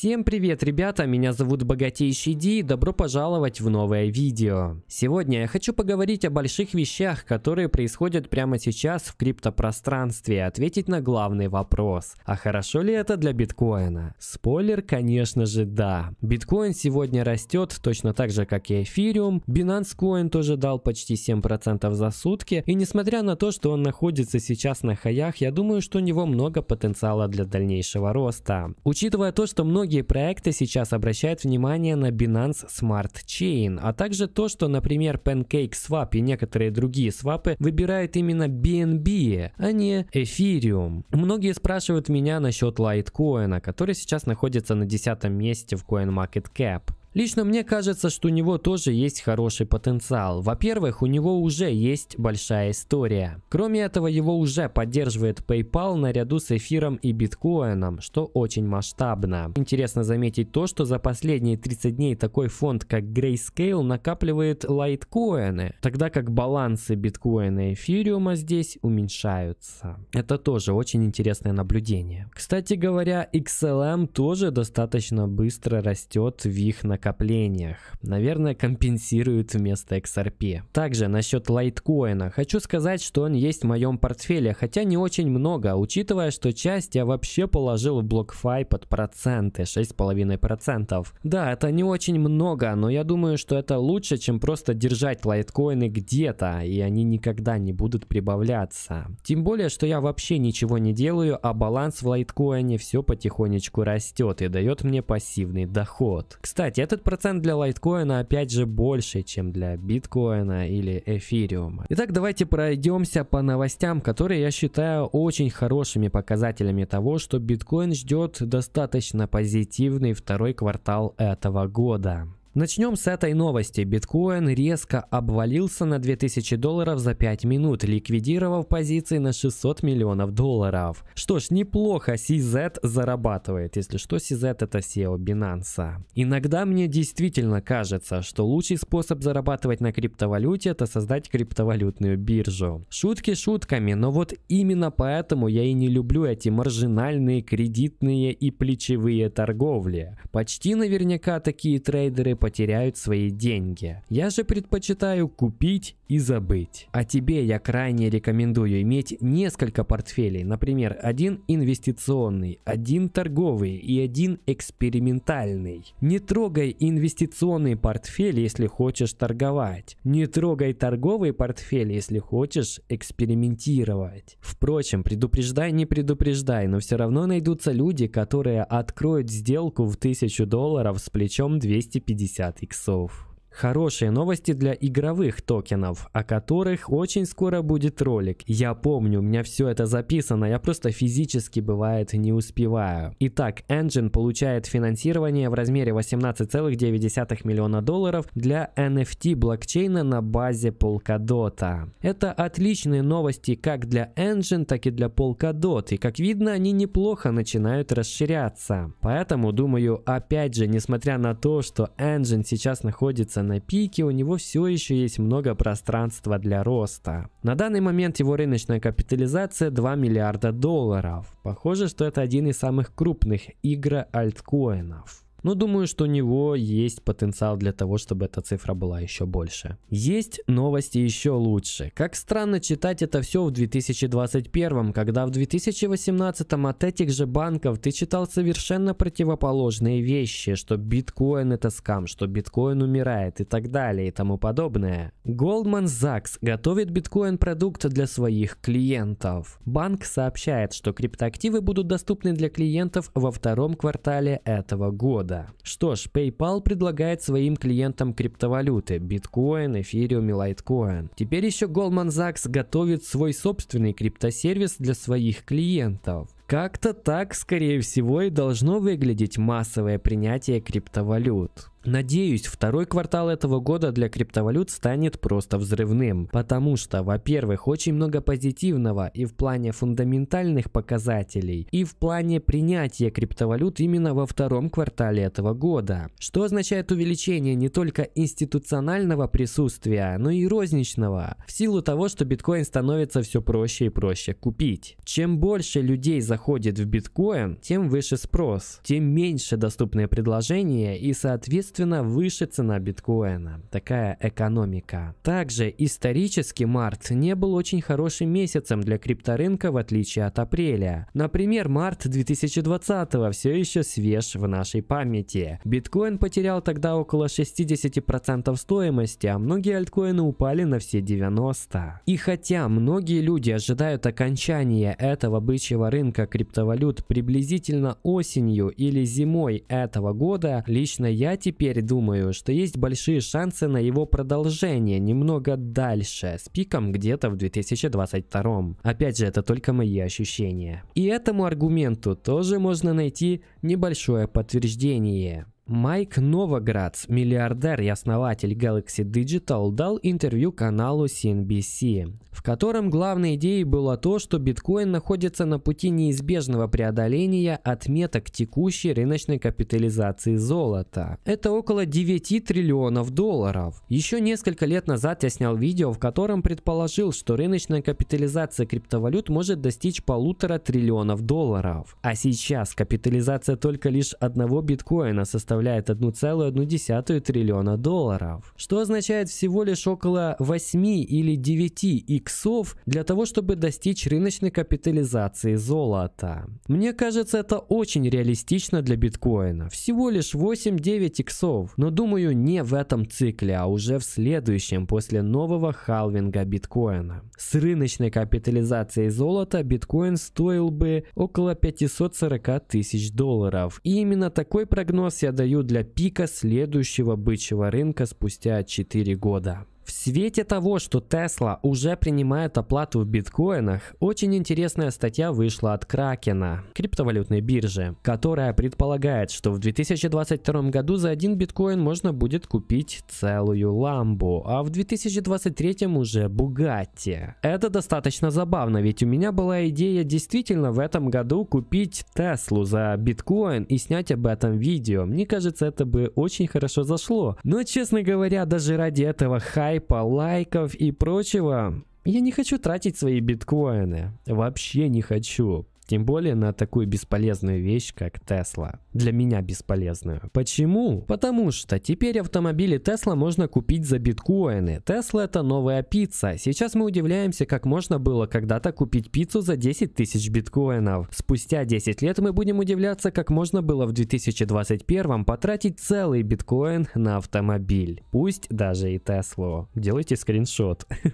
Всем привет, ребята, меня зовут Богатейший Ди и добро пожаловать в новое видео. Сегодня я хочу поговорить о больших вещах, которые происходят прямо сейчас в криптопространстве и ответить на главный вопрос. А хорошо ли это для биткоина? Спойлер, конечно же, да. Биткоин сегодня растет точно так же, как и эфириум. Binance Coin тоже дал почти 7% за сутки. И несмотря на то, что он находится сейчас на хаях, я думаю, что у него много потенциала для дальнейшего роста. Учитывая то, что многие Многие проекты сейчас обращают внимание на Binance Smart Chain, а также то, что, например, PancakeSwap и некоторые другие свапы выбирают именно BNB, а не Ethereum. Многие спрашивают меня насчет Litecoin, который сейчас находится на 10 месте в CoinMarketCap. Лично мне кажется, что у него тоже есть хороший потенциал. Во-первых, у него уже есть большая история. Кроме этого, его уже поддерживает PayPal наряду с эфиром и биткоином, что очень масштабно. Интересно заметить то, что за последние 30 дней такой фонд, как Grayscale, накапливает лайткоины, тогда как балансы биткоина и эфириума здесь уменьшаются. Это тоже очень интересное наблюдение. Кстати говоря, XLM эм тоже достаточно быстро растет в их накоплениях накоплениях. Наверное, компенсирует вместо XRP. Также насчет лайткоина. Хочу сказать, что он есть в моем портфеле, хотя не очень много, учитывая, что часть я вообще положил в BlockFi под проценты, 6,5%. Да, это не очень много, но я думаю, что это лучше, чем просто держать лайткоины где-то, и они никогда не будут прибавляться. Тем более, что я вообще ничего не делаю, а баланс в лайткоине все потихонечку растет и дает мне пассивный доход. Кстати, это этот процент для лайткоина опять же больше, чем для биткоина или эфириума. Итак, давайте пройдемся по новостям, которые я считаю очень хорошими показателями того, что биткоин ждет достаточно позитивный второй квартал этого года. Начнем с этой новости. Биткоин резко обвалился на 2000 долларов за 5 минут, ликвидировав позиции на 600 миллионов долларов. Что ж, неплохо CZ зарабатывает. Если что, CZ это SEO Binance. Иногда мне действительно кажется, что лучший способ зарабатывать на криптовалюте это создать криптовалютную биржу. Шутки шутками, но вот именно поэтому я и не люблю эти маржинальные кредитные и плечевые торговли. Почти наверняка такие трейдеры потеряют свои деньги. Я же предпочитаю купить и забыть. А тебе я крайне рекомендую иметь несколько портфелей, например, один инвестиционный, один торговый и один экспериментальный. Не трогай инвестиционный портфель, если хочешь торговать. Не трогай торговый портфель, если хочешь экспериментировать. Впрочем, предупреждай, не предупреждай, но все равно найдутся люди, которые откроют сделку в 1000 долларов с плечом 250 иксов. Хорошие новости для игровых токенов, о которых очень скоро будет ролик. Я помню, у меня все это записано, я просто физически, бывает, не успеваю. Итак, Engine получает финансирование в размере 18,9 миллиона долларов для NFT блокчейна на базе Polkadot. Это отличные новости как для Engine, так и для Polkadot, и как видно, они неплохо начинают расширяться. Поэтому, думаю, опять же, несмотря на то, что Engine сейчас находится находится на пике, у него все еще есть много пространства для роста. На данный момент его рыночная капитализация 2 миллиарда долларов. Похоже, что это один из самых крупных игр альткоинов. Но ну, думаю, что у него есть потенциал для того, чтобы эта цифра была еще больше. Есть новости еще лучше. Как странно читать это все в 2021, когда в 2018 от этих же банков ты читал совершенно противоположные вещи, что биткоин это скам, что биткоин умирает и так далее и тому подобное. Goldman Sachs готовит биткоин-продукт для своих клиентов. Банк сообщает, что криптоактивы будут доступны для клиентов во втором квартале этого года года. Что ж, PayPal предлагает своим клиентам криптовалюты – биткоин, эфириум и лайткоин. Теперь еще Goldman Sachs готовит свой собственный криптосервис для своих клиентов. Как-то так, скорее всего, и должно выглядеть массовое принятие криптовалют. Надеюсь, второй квартал этого года для криптовалют станет просто взрывным, потому что, во-первых, очень много позитивного и в плане фундаментальных показателей, и в плане принятия криптовалют именно во втором квартале этого года, что означает увеличение не только институционального присутствия, но и розничного, в силу того, что биткоин становится все проще и проще купить. Чем больше людей заходит в биткоин, тем выше спрос, тем меньше доступные предложения и соответственно соответственно, выше цена биткоина. Такая экономика. Также исторически март не был очень хорошим месяцем для крипторынка, в отличие от апреля. Например, март 2020 все еще свеж в нашей памяти. Биткоин потерял тогда около 60% стоимости, а многие альткоины упали на все 90%. И хотя многие люди ожидают окончания этого бычьего рынка криптовалют приблизительно осенью или зимой этого года, лично я теперь теперь думаю, что есть большие шансы на его продолжение немного дальше, с пиком где-то в 2022. Опять же, это только мои ощущения. И этому аргументу тоже можно найти небольшое подтверждение. Майк Новоградс, миллиардер и основатель Galaxy Digital, дал интервью каналу CNBC, в котором главной идеей было то, что биткоин находится на пути неизбежного преодоления отметок текущей рыночной капитализации золота. Это около 9 триллионов долларов. Еще несколько лет назад я снял видео, в котором предположил, что рыночная капитализация криптовалют может достичь полутора триллионов долларов. А сейчас капитализация только лишь одного биткоина составляет составляет 1,1 триллиона долларов, что означает всего лишь около 8 или 9 иксов для того, чтобы достичь рыночной капитализации золота. Мне кажется, это очень реалистично для биткоина. Всего лишь 8-9 иксов, но думаю не в этом цикле, а уже в следующем после нового халвинга биткоина. С рыночной капитализацией золота биткоин стоил бы около 540 тысяч долларов. И именно такой прогноз я даю даю для пика следующего бычьего рынка спустя 4 года. В свете того, что Тесла уже принимает оплату в биткоинах, очень интересная статья вышла от Кракена, криптовалютной биржи, которая предполагает, что в 2022 году за один биткоин можно будет купить целую ламбу, а в 2023 уже Бугатти. Это достаточно забавно, ведь у меня была идея действительно в этом году купить Теслу за биткоин и снять об этом видео. Мне кажется, это бы очень хорошо зашло. Но, честно говоря, даже ради этого хайпа хайпа, лайков и прочего, я не хочу тратить свои биткоины. Вообще не хочу. Тем более на такую бесполезную вещь, как Тесла для меня бесполезную. Почему? Потому что теперь автомобили Tesla можно купить за биткоины. Tesla это новая пицца. Сейчас мы удивляемся, как можно было когда-то купить пиццу за 10 тысяч биткоинов. Спустя 10 лет мы будем удивляться, как можно было в 2021 потратить целый биткоин на автомобиль. Пусть даже и Теслу. Делайте скриншот.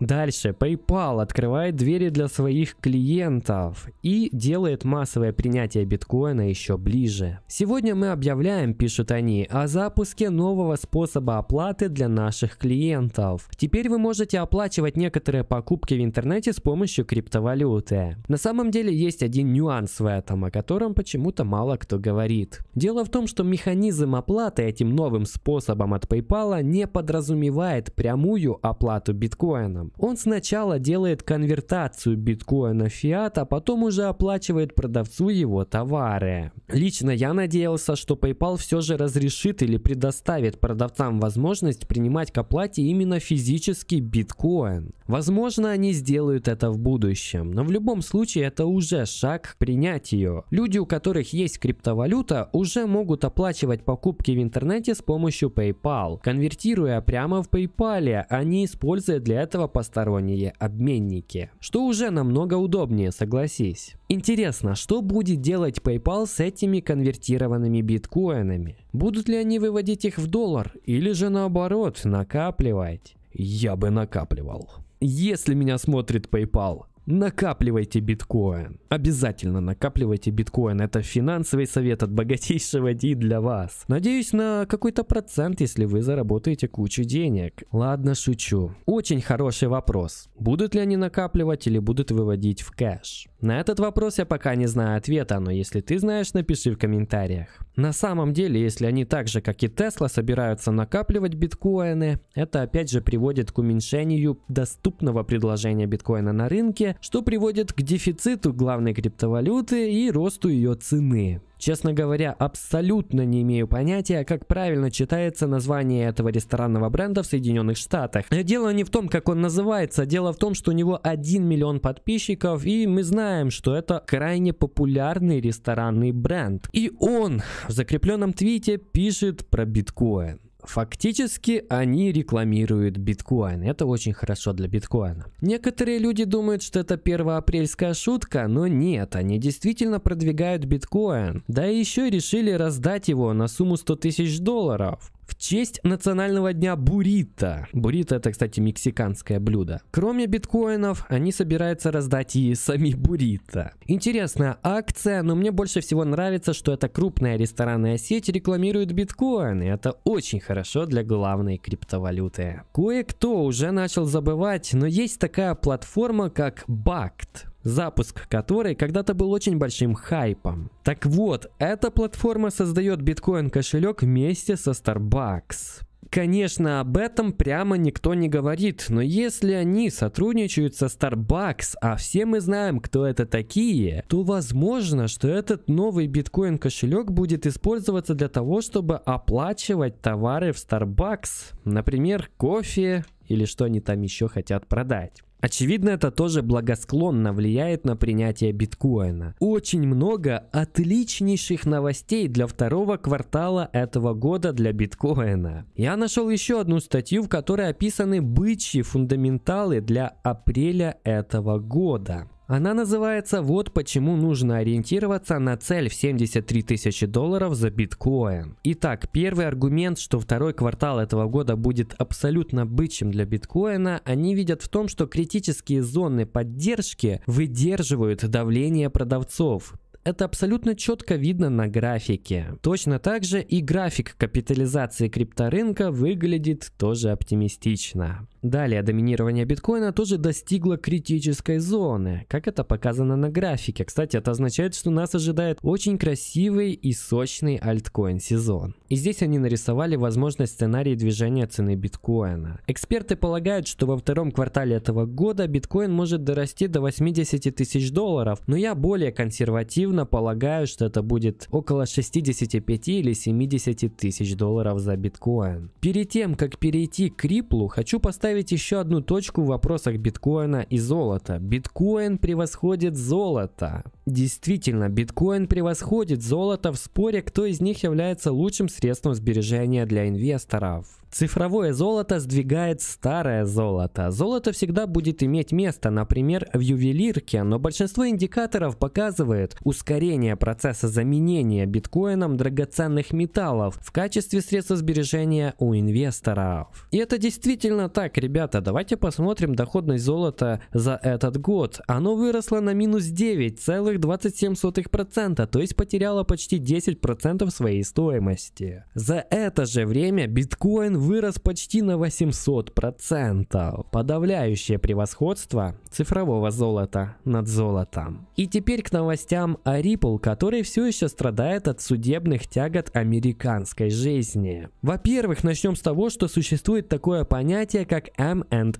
Дальше. PayPal открывает двери для своих клиентов и делает массовое принятие биткоина еще ближе ближе. Сегодня мы объявляем, пишут они, о запуске нового способа оплаты для наших клиентов. Теперь вы можете оплачивать некоторые покупки в интернете с помощью криптовалюты. На самом деле есть один нюанс в этом, о котором почему-то мало кто говорит. Дело в том, что механизм оплаты этим новым способом от PayPal не подразумевает прямую оплату биткоином. Он сначала делает конвертацию биткоина в фиат, а потом уже оплачивает продавцу его товары. Лично Лично я надеялся, что PayPal все же разрешит или предоставит продавцам возможность принимать к оплате именно физический биткоин. Возможно, они сделают это в будущем, но в любом случае это уже шаг принять ее. Люди, у которых есть криптовалюта, уже могут оплачивать покупки в интернете с помощью PayPal, конвертируя прямо в PayPal, а не используя для этого посторонние обменники. Что уже намного удобнее, согласись. Интересно, что будет делать PayPal с этими конвертированными биткоинами? Будут ли они выводить их в доллар или же наоборот накапливать? Я бы накапливал. Если меня смотрит PayPal, накапливайте биткоин. Обязательно накапливайте биткоин. Это финансовый совет от богатейшего Ди для вас. Надеюсь на какой-то процент, если вы заработаете кучу денег. Ладно, шучу. Очень хороший вопрос. Будут ли они накапливать или будут выводить в кэш? На этот вопрос я пока не знаю ответа, но если ты знаешь, напиши в комментариях. На самом деле, если они так же, как и Тесла, собираются накапливать биткоины, это опять же приводит к уменьшению доступного предложения биткоина на рынке, что приводит к дефициту главной криптовалюты и росту ее цены. Честно говоря, абсолютно не имею понятия, как правильно читается название этого ресторанного бренда в Соединенных Штатах. Дело не в том, как он называется, дело в том, что у него 1 миллион подписчиков, и мы знаем, что это крайне популярный ресторанный бренд. И он в закрепленном твите пишет про биткоин. Фактически они рекламируют биткоин. Это очень хорошо для биткоина. Некоторые люди думают, что это апрельская шутка, но нет, они действительно продвигают биткоин. Да и еще решили раздать его на сумму 100 тысяч долларов честь национального дня буррито. Буррито это, кстати, мексиканское блюдо. Кроме биткоинов, они собираются раздать и сами буррито. Интересная акция, но мне больше всего нравится, что эта крупная ресторанная сеть рекламирует биткоины. Это очень хорошо для главной криптовалюты. Кое-кто уже начал забывать, но есть такая платформа, как Бакт запуск которой когда-то был очень большим хайпом. Так вот, эта платформа создает биткоин кошелек вместе со Starbucks. Конечно, об этом прямо никто не говорит, но если они сотрудничают со Starbucks, а все мы знаем, кто это такие, то возможно, что этот новый биткоин кошелек будет использоваться для того, чтобы оплачивать товары в Starbucks, например, кофе, или что они там еще хотят продать. Очевидно, это тоже благосклонно влияет на принятие биткоина. Очень много отличнейших новостей для второго квартала этого года для биткоина. Я нашел еще одну статью, в которой описаны бычьи фундаменталы для апреля этого года. Она называется «Вот почему нужно ориентироваться на цель в 73 тысячи долларов за биткоин». Итак, первый аргумент, что второй квартал этого года будет абсолютно бычьим для биткоина, они видят в том, что критические зоны поддержки выдерживают давление продавцов, это абсолютно четко видно на графике. Точно так же и график капитализации крипторынка выглядит тоже оптимистично. Далее доминирование биткоина тоже достигло критической зоны, как это показано на графике. Кстати, это означает, что нас ожидает очень красивый и сочный альткоин сезон. И здесь они нарисовали возможность сценарий движения цены биткоина. Эксперты полагают, что во втором квартале этого года биткоин может дорасти до 80 тысяч долларов, но я более консервативно полагаю, что это будет около 65 или 70 тысяч долларов за биткоин. Перед тем, как перейти к Риплу, хочу поставить поставить еще одну точку в вопросах биткоина и золота. Биткоин превосходит золото. Действительно, биткоин превосходит золото в споре, кто из них является лучшим средством сбережения для инвесторов. Цифровое золото сдвигает старое золото. Золото всегда будет иметь место, например, в ювелирке, но большинство индикаторов показывает ускорение процесса заменения биткоином драгоценных металлов в качестве средства сбережения у инвесторов. И это действительно так, ребята. Давайте посмотрим доходность золота за этот год. Оно выросло на минус 9,27%, то есть потеряло почти 10% своей стоимости. За это же время биткоин вырос почти на 800%, подавляющее превосходство цифрового золота над золотом. И теперь к новостям о Ripple, который все еще страдает от судебных тягот американской жизни. Во-первых, начнем с того, что существует такое понятие, как M&A. Эм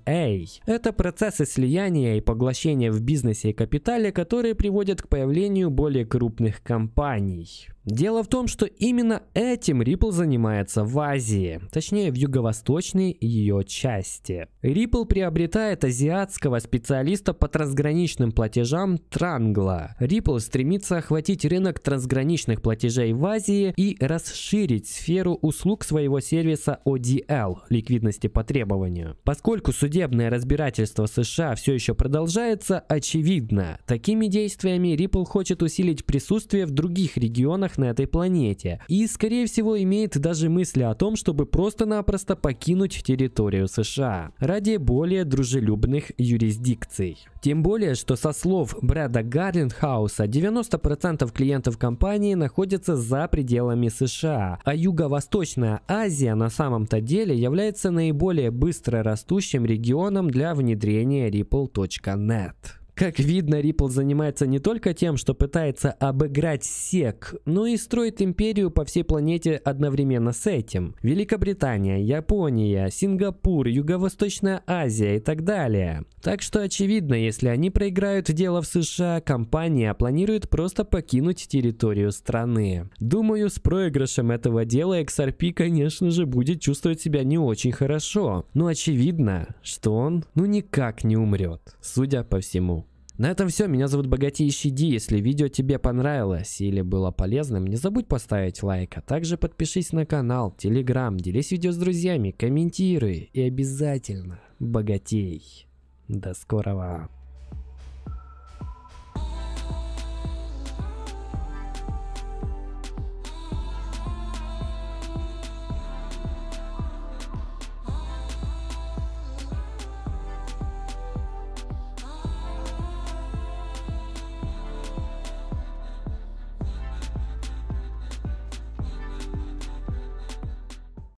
Это процессы слияния и поглощения в бизнесе и капитале, которые приводят к появлению более крупных компаний. Дело в том, что именно этим Ripple занимается в Азии, точнее в юго-восточной ее части. Ripple приобретает азиатского специалиста по трансграничным платежам Трангла. Ripple стремится охватить рынок трансграничных платежей в Азии и расширить сферу услуг своего сервиса ODL – ликвидности по требованию. Поскольку судебное разбирательство США все еще продолжается, очевидно, такими действиями Ripple хочет усилить присутствие в других регионах местах на этой планете. И, скорее всего, имеет даже мысли о том, чтобы просто-напросто покинуть территорию США ради более дружелюбных юрисдикций. Тем более, что со слов Брэда Гарренхауса 90% клиентов компании находятся за пределами США, а Юго-Восточная Азия на самом-то деле является наиболее быстро растущим регионом для внедрения Ripple.net. Как видно, Ripple занимается не только тем, что пытается обыграть Сек, но и строит империю по всей планете одновременно с этим. Великобритания, Япония, Сингапур, Юго-Восточная Азия и так далее. Так что очевидно, если они проиграют дело в США, компания планирует просто покинуть территорию страны. Думаю, с проигрышем этого дела XRP, конечно же, будет чувствовать себя не очень хорошо. Но очевидно, что он ну никак не умрет, судя по всему. На этом все, меня зовут Богатейший Ди, если видео тебе понравилось или было полезным, не забудь поставить лайк, а также подпишись на канал, телеграм, делись видео с друзьями, комментируй и обязательно богатей. До скорого!